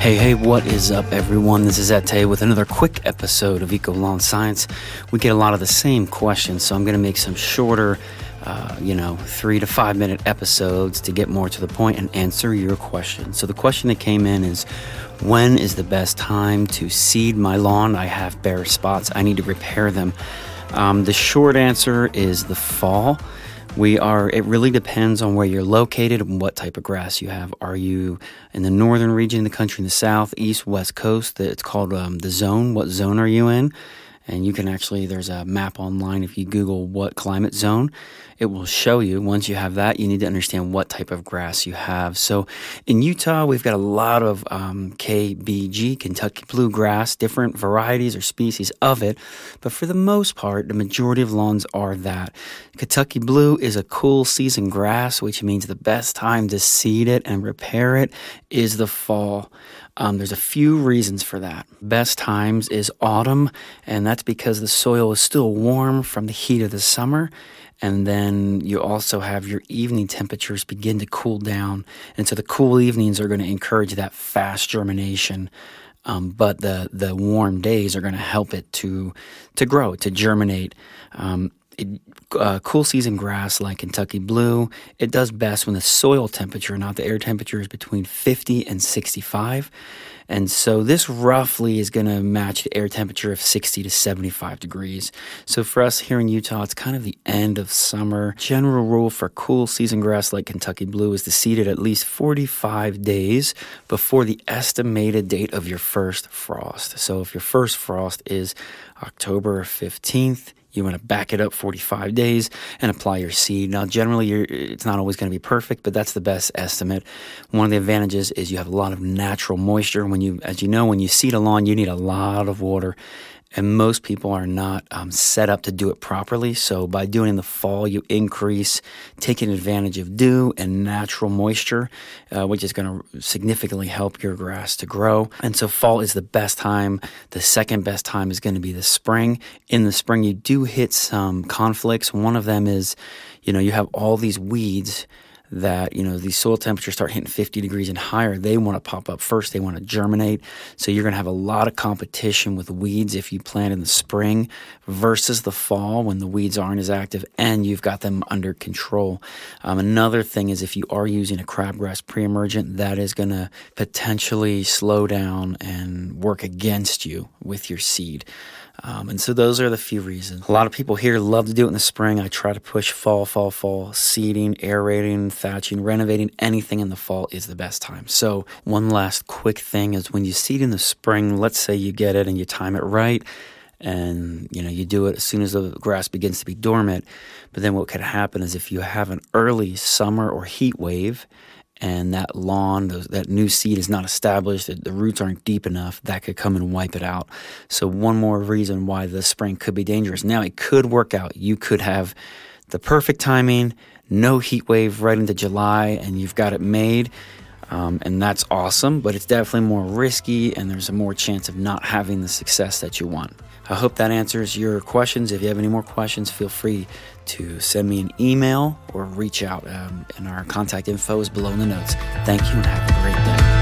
Hey, hey, what is up, everyone? This is Ete with another quick episode of Eco Lawn Science. We get a lot of the same questions, so I'm going to make some shorter, uh, you know, three to five minute episodes to get more to the point and answer your questions. So, the question that came in is When is the best time to seed my lawn? I have bare spots, I need to repair them. Um, the short answer is the fall. We are, it really depends on where you're located and what type of grass you have. Are you in the northern region of the country, in the south, east, west coast? It's called um, the zone. What zone are you in? And you can actually, there's a map online. If you Google what climate zone, it will show you. Once you have that, you need to understand what type of grass you have. So in Utah, we've got a lot of um, KBG, Kentucky bluegrass, different varieties or species of it. But for the most part, the majority of lawns are that. Kentucky blue is a cool season grass, which means the best time to seed it and repair it is the fall. Um, there's a few reasons for that. Best times is autumn, and that's because the soil is still warm from the heat of the summer. And then you also have your evening temperatures begin to cool down. And so the cool evenings are going to encourage that fast germination. Um, but the the warm days are going to help it to to grow to germinate um, it, uh, cool season grass like Kentucky Blue, it does best when the soil temperature, not the air temperature, is between 50 and 65. And so this roughly is going to match the air temperature of 60 to 75 degrees. So for us here in Utah, it's kind of the end of summer. General rule for cool season grass like Kentucky Blue is to seed it at least 45 days before the estimated date of your first frost. So if your first frost is October 15th, you want to back it up 45 days and apply your seed. Now, generally, it's not always going to be perfect, but that's the best estimate. One of the advantages is you have a lot of natural moisture. When you, as you know, when you seed a lawn, you need a lot of water, and most people are not um, set up to do it properly. So by doing in the fall, you increase taking advantage of dew and natural moisture, uh, which is going to significantly help your grass to grow. And so fall is the best time. The second best time is going to be the spring. In the spring, you do hit some conflicts. One of them is, you know, you have all these weeds that you know these soil temperatures start hitting 50 degrees and higher they want to pop up first they want to germinate so you're going to have a lot of competition with weeds if you plant in the spring versus the fall when the weeds aren't as active and you've got them under control um, another thing is if you are using a crabgrass pre-emergent that is going to potentially slow down and work against you with your seed um, and so those are the few reasons a lot of people here love to do it in the spring i try to push fall fall fall seeding aerating thatching, renovating anything in the fall is the best time. So, one last quick thing is when you seed in the spring, let's say you get it and you time it right and you know you do it as soon as the grass begins to be dormant but then what could happen is if you have an early summer or heat wave and that lawn, that new seed is not established, the roots aren't deep enough, that could come and wipe it out. So, one more reason why the spring could be dangerous. Now, it could work out. You could have the perfect timing no heat wave right into July, and you've got it made. Um, and that's awesome, but it's definitely more risky, and there's a more chance of not having the success that you want. I hope that answers your questions. If you have any more questions, feel free to send me an email or reach out, um, and our contact info is below in the notes. Thank you, and have a great day.